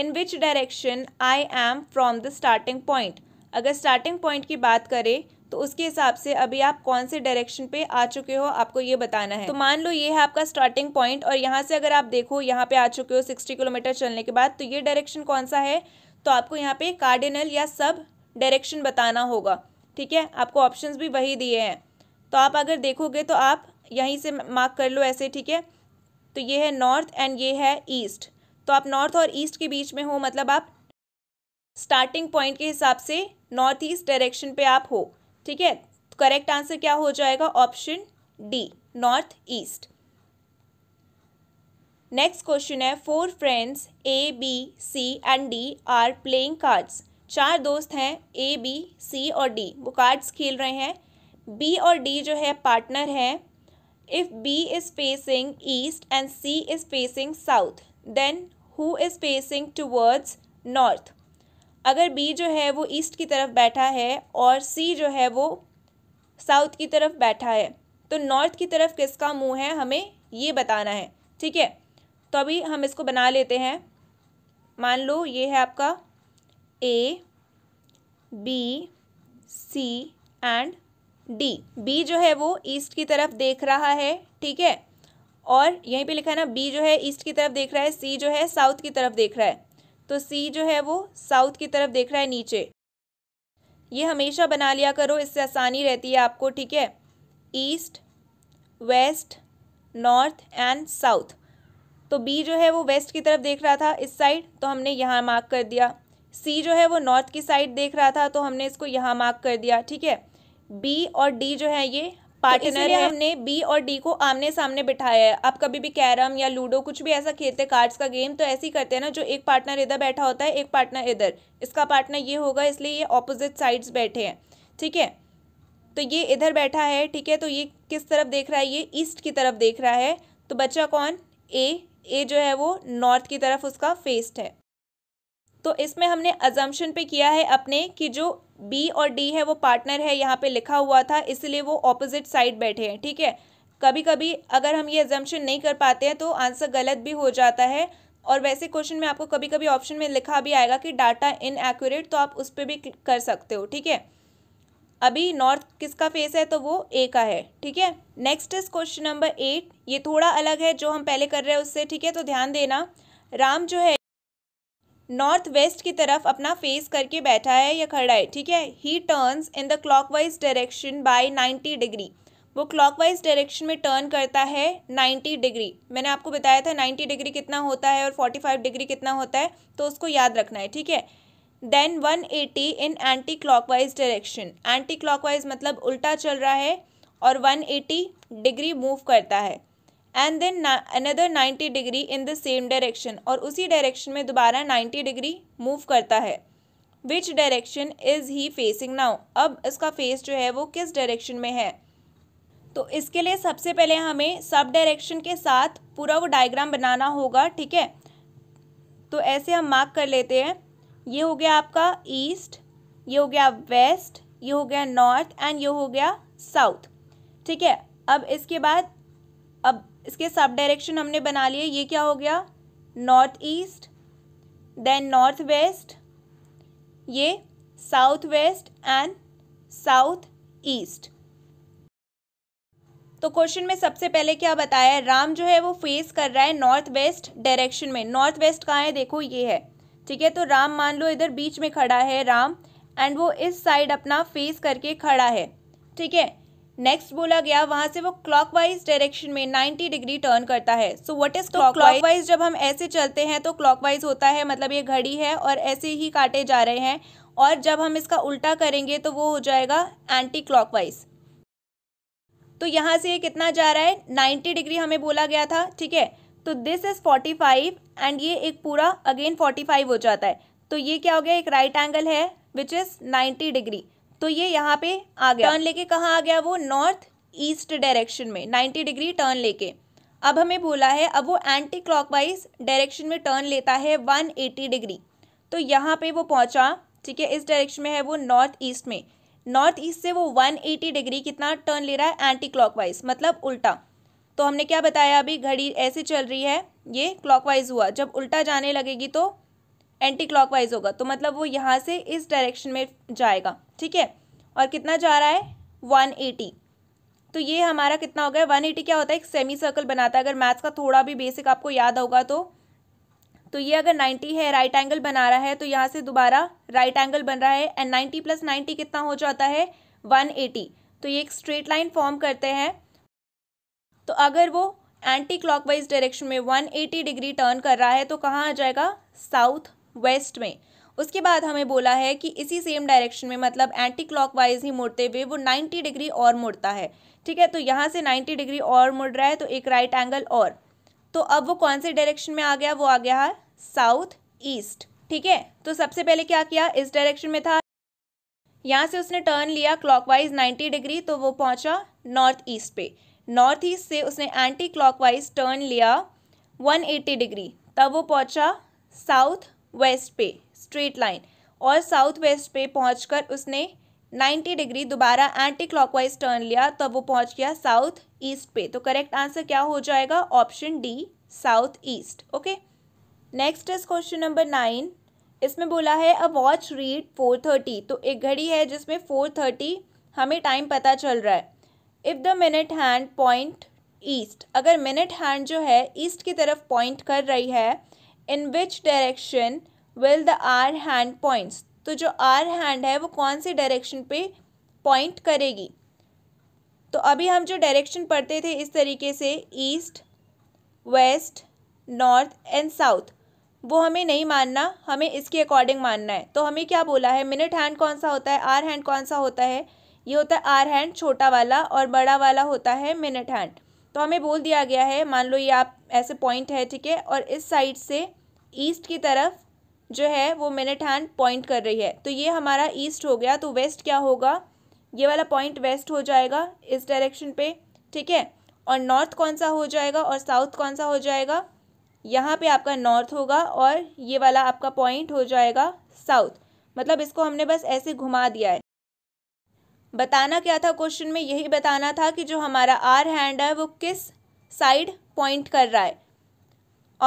in which direction I am from the starting point अगर स्टार्टिंग पॉइंट की बात करें तो उसके हिसाब से अभी आप कौन से डायरेक्शन पे आ चुके हो आपको ये बताना है तो मान लो ये है आपका स्टार्टिंग पॉइंट और यहाँ से अगर आप देखो यहाँ पे आ चुके हो सिक्सटी किलोमीटर चलने के बाद तो ये डायरेक्शन कौन सा है तो आपको यहाँ पे कार्डिनल या सब डायरेक्शन बताना होगा ठीक है आपको ऑप्शंस भी वही दिए हैं तो आप अगर देखोगे तो आप यहीं से मार्क कर लो ऐसे ठीक है तो ये है नॉर्थ एंड ये है ईस्ट तो आप नॉर्थ और ईस्ट के बीच में हो मतलब आप स्टार्टिंग पॉइंट के हिसाब से नॉर्थ ईस्ट डायरेक्शन पे आप हो ठीक है करेक्ट तो आंसर क्या हो जाएगा option D north east next question है four friends A B C and D are playing cards चार दोस्त हैं ए बी सी और डी वो कार्ड्स खेल रहे हैं बी और डी जो है पार्टनर हैं if B is facing east and C is facing south then who is facing towards north अगर बी जो है वो ईस्ट की तरफ बैठा है और सी जो है वो साउथ की तरफ बैठा है तो नॉर्थ की तरफ किसका मुंह है हमें ये बताना है ठीक है तो अभी हम इसको बना लेते हैं मान लो ये है आपका A B C and D B जो है वो ईस्ट की तरफ देख रहा है ठीक है और यहीं पे लिखा है ना बी जो है ईस्ट की तरफ देख रहा है सी जो है साउथ की तरफ देख रहा है तो सी जो है वो साउथ की तरफ देख रहा है नीचे ये हमेशा बना लिया करो इससे आसानी रहती है आपको ठीक है east west north and south तो बी जो है वो वेस्ट की तरफ देख रहा था इस साइड तो हमने यहाँ मार्क कर दिया सी जो है वो नॉर्थ की साइड देख रहा था तो हमने इसको यहाँ मार्क कर दिया ठीक है बी और डी जो है ये पार्टनर है हमने बी और डी को आमने सामने बिठाया है आप कभी भी कैरम या लूडो कुछ भी ऐसा खेलते कार्ड्स का गेम तो ऐसे ही करते हैं ना जो एक पार्टनर इधर बैठा होता है एक पार्टनर इधर इसका पार्टनर ये होगा इसलिए ये ऑपोजिट साइड्स बैठे हैं ठीक है तो ये इधर बैठा है ठीक है तो ये किस तरफ देख रहा है ये ईस्ट की तरफ देख रहा है तो बच्चा कौन ए ए जो है वो नॉर्थ की तरफ उसका फेस्ड है तो इसमें हमने अजम्पन पे किया है अपने कि जो बी और डी है वो पार्टनर है यहाँ पे लिखा हुआ था इसलिए वो ऑपोजिट साइड बैठे हैं ठीक है कभी कभी अगर हम ये एजम्पन नहीं कर पाते हैं तो आंसर गलत भी हो जाता है और वैसे क्वेश्चन में आपको कभी कभी ऑप्शन में लिखा भी आएगा कि डाटा इनएक्यूरेट तो आप उस पर भी कर सकते हो ठीक है अभी नॉर्थ किसका फेस है तो वो ए का है ठीक है next is question number eight ये थोड़ा अलग है जो हम पहले कर रहे हैं उससे ठीक है तो ध्यान देना राम जो है नॉर्थ वेस्ट की तरफ अपना फेस करके बैठा है या खड़ा है ठीक है he turns in the clockwise direction by ninety degree वो क्लॉकवाइज डायरेक्शन में टर्न करता है नाइन्टी डिग्री मैंने आपको बताया था नाइन्टी डिग्री कितना होता है और फोर्टी फाइव डिग्री कितना होता है तो उसको याद रखना है ठीक है then one eighty in anti clockwise direction anti clockwise मतलब उल्टा चल रहा है और वन एटी डिग्री मूव करता है and then another ninety degree in the same direction और उसी डायरेक्शन में दोबारा नाइन्टी डिग्री मूव करता है which direction is he facing now अब इसका फेस जो है वो किस डायरेक्शन में है तो इसके लिए सबसे पहले हमें सब डायरेक्शन के साथ पूरा वो डायग्राम बनाना होगा ठीक है तो ऐसे हम मार्क कर लेते हैं ये हो गया आपका ईस्ट ये हो गया वेस्ट ये हो गया नॉर्थ एंड ये हो गया साउथ ठीक है अब इसके बाद अब इसके सब डायरेक्शन हमने बना लिए ये क्या हो गया north east then north west ये south west and south east तो क्वेश्चन में सबसे पहले क्या बताया है राम जो है वो फेस कर रहा है नॉर्थ वेस्ट डायरेक्शन में नॉर्थ वेस्ट कहाँ है देखो ये है ठीक है तो राम मान लो इधर बीच में खड़ा है राम एंड वो इस साइड अपना फेस करके खड़ा है ठीक है नेक्स्ट बोला गया वहां से वो क्लॉकवाइज डायरेक्शन में 90 डिग्री टर्न करता है सो व्हाट इज क्लॉकवाइज जब हम ऐसे चलते हैं तो क्लॉकवाइज होता है मतलब ये घड़ी है और ऐसे ही काटे जा रहे हैं और जब हम इसका उल्टा करेंगे तो वो हो जाएगा एंटी क्लॉकवाइज तो यहाँ से ये कितना जा रहा है नाइन्टी डिग्री हमें बोला गया था ठीक है तो this is forty five and ये एक पूरा अगेन फोर्टी फाइव हो जाता है तो ये क्या हो गया एक राइट right एंगल है विच इज़ नाइन्टी डिग्री तो ये यहाँ पे आ गया टर्न लेके कहाँ आ गया वो नॉर्थ ईस्ट डायरेक्शन में 90 डिग्री टर्न लेके अब हमें बोला है अब वो एंटी क्लॉकवाइज डायरेक्शन में टर्न लेता है 180 डिग्री तो यहाँ पे वो पहुँचा ठीक है इस डायरेक्शन में है वो नॉर्थ ईस्ट में नॉर्थ ईस्ट से वो 180 डिग्री कितना टर्न ले रहा है एंटी क्लॉक मतलब उल्टा तो हमने क्या बताया अभी घड़ी ऐसे चल रही है ये क्लॉक हुआ जब उल्टा जाने लगेगी तो एंटी क्लॉक होगा तो मतलब वो यहाँ से इस डायरेक्शन में जाएगा ठीक है और कितना जा रहा है वन एटी तो ये हमारा कितना हो गया वन एटी क्या होता है एक सेमी सर्कल बनाता है अगर मैथ्स का थोड़ा भी बेसिक आपको याद होगा तो तो ये अगर नाइन्टी है राइट एंगल बना रहा है तो यहाँ से दोबारा राइट एंगल बन रहा है एंड नाइन्टी प्लस नाइन्टी कितना हो जाता है वन एटी तो ये एक स्ट्रेट लाइन फॉर्म करते हैं तो अगर वो एंटी क्लॉकवाइज डायरेक्शन में वन एटी डिग्री टर्न कर रहा है तो कहाँ आ जाएगा साउथ वेस्ट में उसके बाद हमें बोला है कि इसी सेम डायरेक्शन में मतलब एंटी क्लॉकवाइज ही मुड़ते हुए वो 90 डिग्री और मुड़ता है ठीक है तो यहाँ से 90 डिग्री और मुड़ रहा है तो एक राइट एंगल और तो अब वो कौन से डायरेक्शन में आ गया वो आ गया साउथ ईस्ट ठीक है तो सबसे पहले क्या किया इस डायरेक्शन में था यहाँ से उसने टर्न लिया क्लॉकवाइज 90 डिग्री तो वो पहुँचा नॉर्थ ईस्ट पे नॉर्थ ईस्ट से उसने एंटी क्लॉकवाइज टर्न लिया 180 डिग्री तब वो पहुँचा साउथ वेस्ट पे स्ट्रेट लाइन और साउथ वेस्ट पे पहुंचकर उसने 90 डिग्री दोबारा एंटी क्लॉकवाइज टर्न लिया तब वो पहुंच गया साउथ ईस्ट पे तो करेक्ट आंसर क्या हो जाएगा option D south east okay next is question number nine इसमें बोला है a watch read four thirty तो एक घड़ी है जिसमें फोर थर्टी हमें टाइम पता चल रहा है if the minute hand point east अगर मिनट हैंड जो है ईस्ट की तरफ पॉइंट कर रही है in which direction will the hour hand points तो जो आर हैंड है वो कौन से डायरेक्शन पे पॉइंट करेगी तो अभी हम जो डायरेक्शन पढ़ते थे इस तरीके से east west north and south वो हमें नहीं मानना हमें इसके अकॉर्डिंग मानना है तो हमें क्या बोला है मिनट हैंड कौन सा होता है आर हैंड कौन सा होता है ये होता है आर हैंड छोटा वाला और बड़ा वाला होता है मिनट हैंड तो हमें बोल दिया गया है मान लो ये आप ऐसे पॉइंट है ठीक है और इस साइड से ईस्ट की तरफ जो है वो मिनट हैंड पॉइंट कर रही है तो ये हमारा ईस्ट हो गया तो वेस्ट क्या होगा ये वाला पॉइंट वेस्ट हो जाएगा इस डायरेक्शन पे ठीक है और नॉर्थ कौन सा हो जाएगा और साउथ कौन सा हो जाएगा यहाँ पे आपका नॉर्थ होगा और ये वाला आपका पॉइंट हो जाएगा साउथ मतलब इसको हमने बस ऐसे घुमा दिया है बताना क्या था क्वेश्चन में यही बताना था कि जो हमारा आर हैंड है वो किस साइड पॉइंट कर रहा है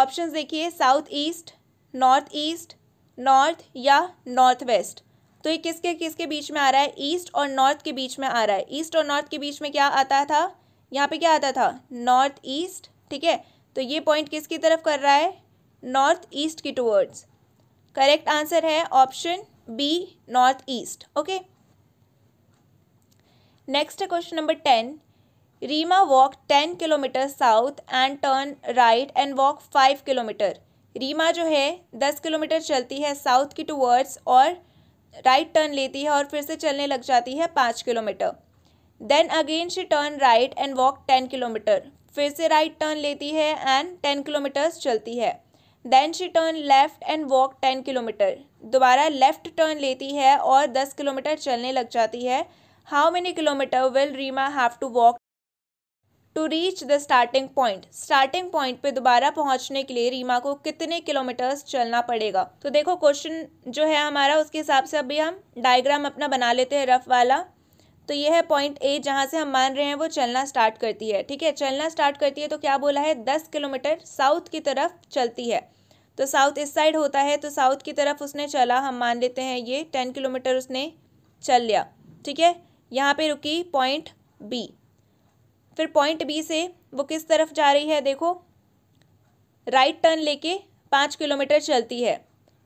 ऑप्शन देखिए south east north east north या नॉर्थ वेस्ट तो ये किसके किसके बीच में आ रहा है ईस्ट और नॉर्थ के बीच में आ रहा है ईस्ट और नॉर्थ के बीच में क्या आता था यहाँ पे क्या आता था नॉर्थ ईस्ट ठीक है तो ये पॉइंट किसकी तरफ कर रहा है नॉर्थ ईस्ट की टूवर्ड्स करेक्ट आंसर है option B north east okay next है question number ten Reema walk ten kilometre south and turn right and walk five kilometre Reema जो है दस किलोमीटर चलती है साउथ की टूवर्ड्स और राइट टर्न लेती है और फिर से चलने लग जाती है पाँच kilometre then again she turn right and walk ten kilometre फिर से राइट टर्न लेती है एंड टेन किलोमीटर्स चलती है then she turn left and walk ten kilometre दोबारा लेफ्ट टर्न लेती है और दस किलोमीटर चलने लग जाती है how many kilometre will Reema have to walk to reach the starting point starting point पे दोबारा पहुंचने के लिए रीमा को कितने किलोमीटर्स चलना पड़ेगा तो देखो क्वेश्चन जो है हमारा उसके हिसाब से अभी हम डायग्राम अपना बना लेते हैं रफ वाला तो ये है पॉइंट ए जहाँ से हम मान रहे हैं वो चलना स्टार्ट करती है ठीक है चलना स्टार्ट करती है तो क्या बोला है दस किलोमीटर साउथ की तरफ चलती है तो साउथ इस साइड होता है तो साउथ की तरफ उसने चला हम मान लेते हैं ये टेन किलोमीटर उसने चल लिया ठीक है यहाँ पे रुकी पॉइंट बी फिर पॉइंट बी से वो किस तरफ जा रही है देखो राइट टर्न लेके पाँच किलोमीटर चलती है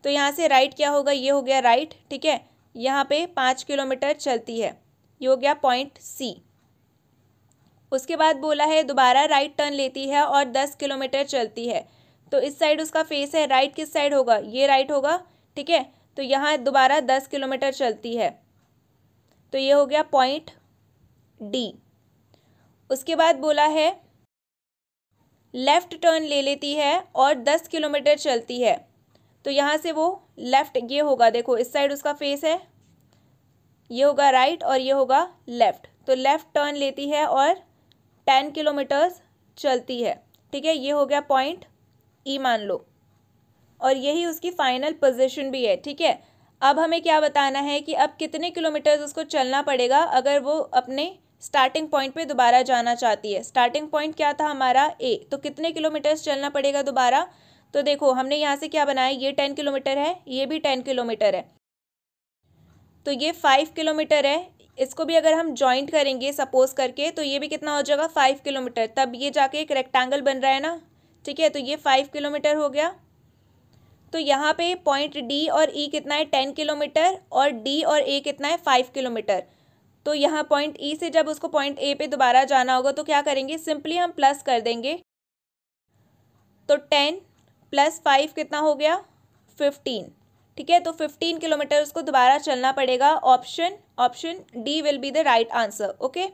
तो यहाँ से राइट क्या होगा ये हो गया राइट ठीक है यहाँ पे पाँच किलोमीटर चलती है ये हो गया पॉइंट सी उसके बाद बोला है दोबारा राइट टर्न लेती है और दस किलोमीटर चलती है तो इस साइड उसका फेस है राइट किस साइड होगा ये राइट होगा ठीक है तो यहाँ दोबारा दस किलोमीटर चलती है तो ये हो गया पॉइंट डी उसके बाद बोला है लेफ़्ट टर्न ले लेती है और दस किलोमीटर चलती है तो यहाँ से वो लेफ़्ट ये होगा देखो इस साइड उसका फेस है ये होगा राइट और ये होगा लेफ़्ट तो लेफ़्ट टर्न लेती है और टेन किलोमीटर्स चलती है ठीक है ये हो गया पॉइंट ई e मान लो और यही उसकी फाइनल पोजीशन भी है ठीक है अब हमें क्या बताना है कि अब कितने किलोमीटर्स उसको चलना पड़ेगा अगर वो अपने स्टार्टिंग पॉइंट पे दोबारा जाना चाहती है स्टार्टिंग पॉइंट क्या था हमारा ए तो कितने किलोमीटर्स चलना पड़ेगा दोबारा तो देखो हमने यहाँ से क्या बनाया ये टेन किलोमीटर है ये भी टेन किलोमीटर है तो ये फाइव किलोमीटर है इसको भी अगर हम जॉइंट करेंगे सपोज करके तो ये भी कितना हो जाएगा फाइव किलोमीटर तब ये जाके एक रेक्टेंगल बन रहा है ना ठीक है तो ये फाइव किलोमीटर हो गया तो यहाँ पे पॉइंट डी और ई e कितना है टेन किलोमीटर और डी और ए कितना है फाइव किलोमीटर तो यहाँ पॉइंट ई e से जब उसको पॉइंट ए पे दोबारा जाना होगा तो क्या करेंगे सिंपली हम प्लस कर देंगे तो टेन प्लस फाइव कितना हो गया फिफ्टीन ठीक है तो फिफ्टीन किलोमीटर उसको दोबारा चलना पड़ेगा option option D will be the right answer okay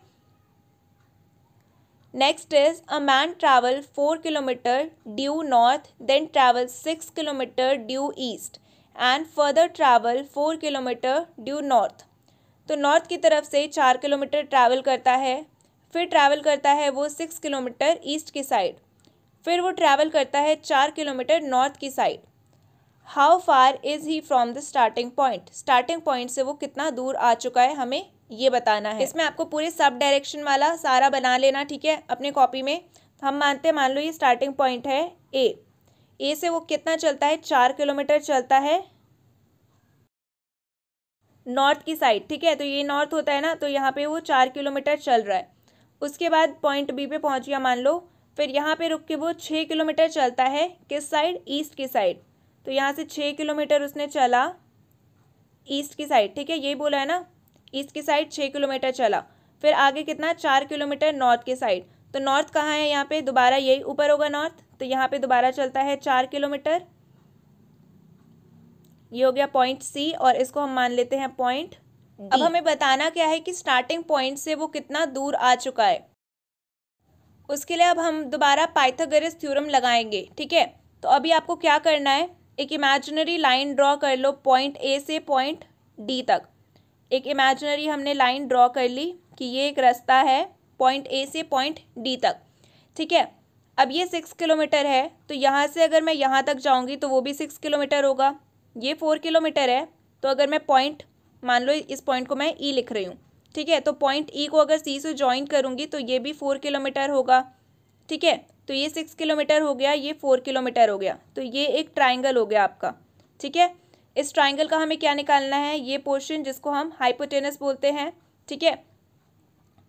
next is a man travel four kilometre due north then travel six kilometre due east and further travel four kilometre due north तो नॉर्थ की तरफ से चार किलोमीटर ट्रैवल करता है फिर ट्रैवल करता है वो सिक्स किलोमीटर ईस्ट की साइड फिर वो ट्रैवल करता है चार किलोमीटर नॉर्थ की side how far is he from the starting point starting point से वो कितना दूर आ चुका है हमें ये बताना है इसमें आपको पूरे सब डायरेक्शन वाला सारा बना लेना ठीक है अपने कॉपी में हम मानते हैं मान लो ये स्टार्टिंग पॉइंट है ए ए से वो कितना चलता है चार किलोमीटर चलता है नॉर्थ की साइड ठीक है तो ये नॉर्थ होता है ना तो यहाँ पे वो चार किलोमीटर चल रहा है उसके बाद पॉइंट बी पे पहुँच गया मान लो फिर यहाँ पे रुक के वो छः किलोमीटर चलता है किस साइड ईस्ट की साइड तो यहाँ से छः किलोमीटर उसने चला ईस्ट की साइड ठीक है यही बोला है ना ईस्ट की साइड छः किलोमीटर चला फिर आगे कितना चार किलोमीटर नॉर्थ की साइड तो नॉर्थ कहाँ है यहाँ पे दोबारा यही ऊपर होगा नॉर्थ तो यहाँ पे दोबारा चलता है चार किलोमीटर ये हो गया पॉइंट सी और इसको हम मान लेते हैं पॉइंट अब हमें बताना क्या है कि स्टार्टिंग पॉइंट से वो कितना दूर आ चुका है उसके लिए अब हम दोबारा पाइथागोरस थ्योरम लगाएंगे ठीक है तो अभी आपको क्या करना है एक इमेजिनरी लाइन ड्रॉ कर लो पॉइंट ए से पॉइंट डी तक एक इमेजिनरी हमने लाइन ड्रॉ कर ली कि ये एक रास्ता है पॉइंट ए से पॉइंट डी तक ठीक है अब ये सिक्स किलोमीटर है तो यहाँ से अगर मैं यहाँ तक जाऊँगी तो वो भी सिक्स किलोमीटर होगा ये फोर किलोमीटर है तो अगर मैं पॉइंट मान लो इस पॉइंट को मैं ई e लिख रही हूँ ठीक है तो पॉइंट ई e को अगर सी से ज्वाइन करूँगी तो ये भी फोर किलोमीटर होगा ठीक है तो ये सिक्स किलोमीटर हो गया ये फोर किलोमीटर हो गया तो ये एक ट्राइंगल हो गया आपका ठीक है इस ट्राइंगल का हमें क्या निकालना है ये पोर्शन जिसको हम हाइपोटेनस बोलते हैं ठीक है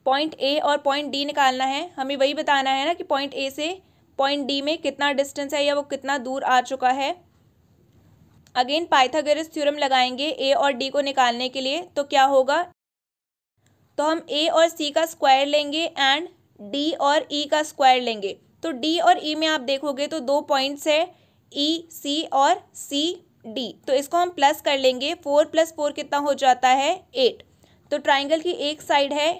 पॉइंट ए और पॉइंट डी निकालना है हमें वही बताना है ना कि पॉइंट ए से पॉइंट डी में कितना डिस्टेंस है या वो कितना दूर आ चुका है अगेन पाइथागोरस थ्योरम लगाएंगे ए और डी को निकालने के लिए तो क्या होगा तो हम ए और सी का स्क्वायर लेंगे एंड डी और ई e का स्क्वायर लेंगे तो डी और ई e में आप देखोगे तो दो पॉइंट्स है ई e, सी और सी डी तो इसको हम प्लस कर लेंगे फोर प्लस फोर कितना हो जाता है एट तो ट्राइंगल की एक साइड है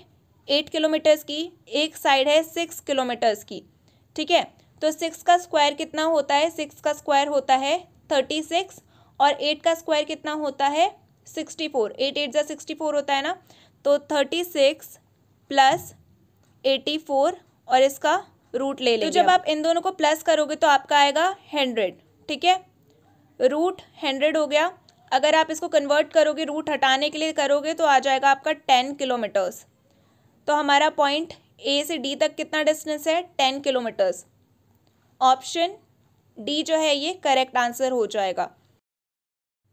एट किलोमीटर्स की एक साइड है सिक्स किलोमीटर्स की ठीक है तो सिक्स का स्क्वायर कितना होता है सिक्स का स्क्वायर होता है थर्टी सिक्स और एट का स्क्वायर कितना होता है सिक्सटी फोर एट एट जो सिक्सटी फोर होता है ना तो thirty six plus eighty four और इसका रूट ले तो लेंगे तो जब आप इन दोनों को प्लस करोगे तो आपका आएगा हंड्रेड ठीक है रूट हंड्रेड हो गया अगर आप इसको कन्वर्ट करोगे रूट हटाने के लिए करोगे तो आ जाएगा आपका टेन किलोमीटर्स तो हमारा पॉइंट ए से डी तक कितना डिस्टेंस है टेन किलोमीटर्स ऑप्शन डी जो है ये करेक्ट आंसर हो जाएगा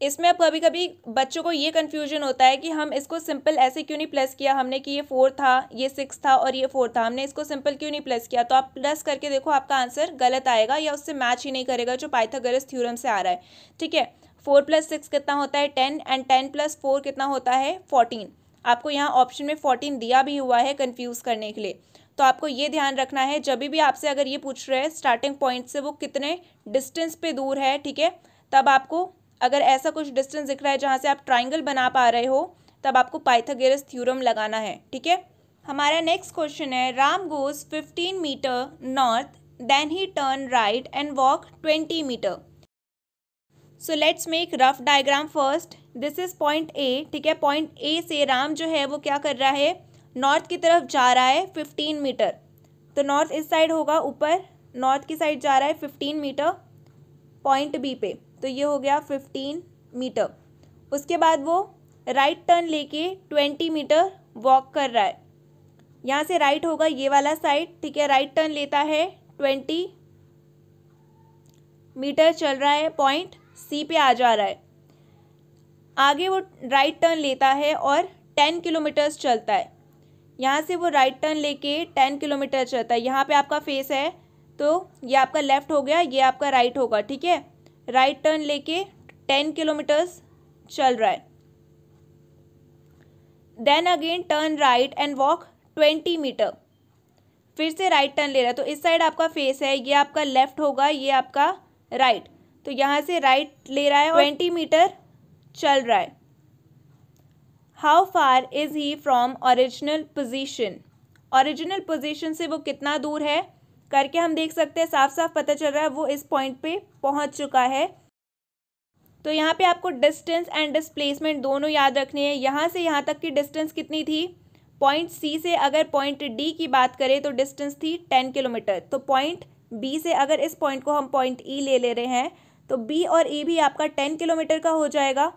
इसमें अब कभी कभी बच्चों को ये कन्फ्यूजन होता है कि हम इसको सिंपल ऐसे क्यों नहीं प्लस किया हमने कि ये फोर था ये सिक्स था और ये फोर था हमने इसको सिंपल क्यों नहीं प्लस किया तो आप प्लस करके देखो आपका आंसर गलत आएगा या उससे मैच ही नहीं करेगा जो पाइथागोरस थ्योरम से आ रहा है ठीक है फोर प्लस सिक्स कितना होता है ten and ten plus four कितना होता है फोर्टीन आपको यहाँ ऑप्शन में फोर्टीन दिया भी हुआ है कन्फ्यूज़ करने के लिए तो आपको ये ध्यान रखना है जब भी आपसे अगर ये पूछ रहे हैं स्टार्टिंग पॉइंट से वो कितने डिस्टेंस पे दूर है ठीक है तब आपको अगर ऐसा कुछ डिस्टेंस दिख रहा है जहाँ से आप ट्राइंगल बना पा रहे हो तब आपको पाइथागोरस थ्योरम लगाना है ठीक है हमारा नेक्स्ट क्वेश्चन है Ram goes fifteen metre north then he turn right and walk twenty metre so let's make rough diagram first this is point A ठीक है पॉइंट ए से राम जो है वो क्या कर रहा है नॉर्थ की तरफ जा रहा है फिफ्टीन मीटर तो नॉर्थ इस साइड होगा ऊपर नॉर्थ की साइड जा रहा है फिफ्टीन मीटर पॉइंट बी पे तो ये हो गया फिफ्टीन मीटर उसके बाद वो राइट टर्न लेके ट्वेंटी मीटर वॉक कर रहा है यहाँ से राइट होगा ये वाला साइड ठीक है राइट टर्न लेता है ट्वेंटी मीटर चल रहा है पॉइंट सी पे आ जा रहा है आगे वो राइट टर्न लेता है और टेन किलोमीटर्स चलता है यहाँ से वो राइट टर्न लेके टेन किलोमीटर चलता है यहाँ पे आपका फेस है तो ये आपका लेफ़्ट हो गया ये आपका राइट होगा ठीक है राइट टर्न लेके टेन किलोमीटर्स चल रहा है then again turn right and walk twenty metre फिर से राइट टर्न ले रहा है तो इस साइड आपका फेस है ये आपका लेफ्ट होगा ये आपका राइट right. तो यहाँ से राइट right ले रहा है ट्वेंटी मीटर चल रहा है how far is he from original position original position से वो कितना दूर है करके हम देख सकते हैं साफ साफ पता चल रहा है वो इस पॉइंट पे पहुंच चुका है तो यहाँ पे आपको डिस्टेंस एंड डिस्प्लेसमेंट दोनों याद रखने हैं यहाँ से यहाँ तक की डिस्टेंस कितनी थी पॉइंट सी से अगर पॉइंट डी की बात करें तो डिस्टेंस थी टेन किलोमीटर तो पॉइंट बी से अगर इस पॉइंट को हम पॉइंट ई e ले ले रहे हैं तो बी और ई e भी आपका टेन किलोमीटर का हो जाएगा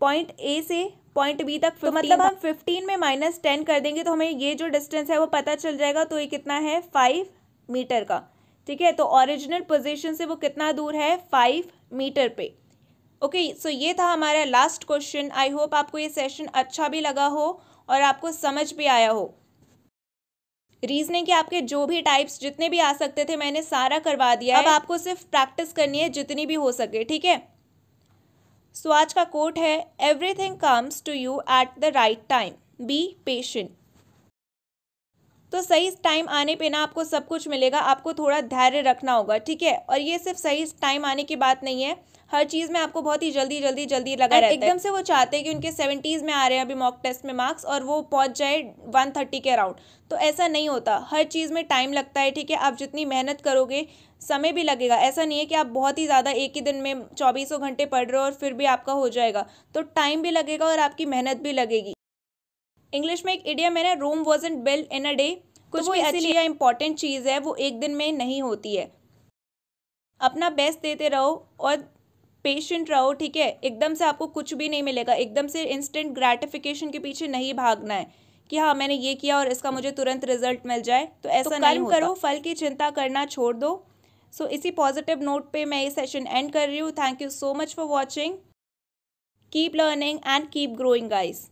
पॉइंट ए से पॉइंट बी तक तो मतलब हम फिफ्टीन में माइनस टेन कर देंगे तो हमें ये जो डिस्टेंस है वो पता चल जाएगा तो ये कितना है फाइव मीटर का ठीक है तो ओरिजिनल पोजीशन से वो कितना दूर है फाइव मीटर पे ओके okay, सो so ये था हमारा लास्ट क्वेश्चन आई होप आपको ये सेशन अच्छा भी लगा हो और आपको समझ भी आया हो रीजनिंग के आपके जो भी टाइप्स जितने भी आ सकते थे मैंने सारा करवा दिया अब आपको सिर्फ प्रैक्टिस करनी है जितनी भी हो सके ठीक है सो आज का कोट है everything comes to you at the right time be patient तो सही टाइम आने पे ना आपको सब कुछ मिलेगा आपको थोड़ा धैर्य रखना होगा ठीक है और ये सिर्फ सही टाइम आने की बात नहीं है हर चीज़ में आपको बहुत ही जल्दी जल्दी जल्दी लगा रहता एकदम से वो चाहते हैं कि उनके सेवेंटीज़ में आ रहे हैं अभी मॉक टेस्ट में मार्क्स और वो पहुंच जाए वन थर्टी के अराउंड तो ऐसा नहीं होता हर चीज़ में टाइम लगता है ठीक है आप जितनी मेहनत करोगे समय भी लगेगा ऐसा नहीं है कि आप बहुत ही ज़्यादा एक ही दिन में चौबीसों घंटे पढ़ रहे हो और फिर भी आपका हो जाएगा तो टाइम भी लगेगा और आपकी मेहनत भी लगेगी इंग्लिश में एक इडियम है ना Rome was and build in a day कुछ तो भी ऐसी या इंपॉर्टेंट चीज़ है वो एक दिन में नहीं होती है अपना बेस्ट देते रहो और पेशेंट रहो ठीक है एकदम से आपको कुछ भी नहीं मिलेगा एकदम से इंस्टेंट ग्रेटिफिकेशन के पीछे नहीं भागना है कि हाँ मैंने ये किया और इसका मुझे तुरंत रिजल्ट मिल जाए तो ऐसा तो नहीं होता। करो फल की चिंता करना छोड़ दो सो so, इसी पॉजिटिव नोट पे मैं ये सेशन एंड कर रही हूँ thank you so much for watching keep learning and keep growing guys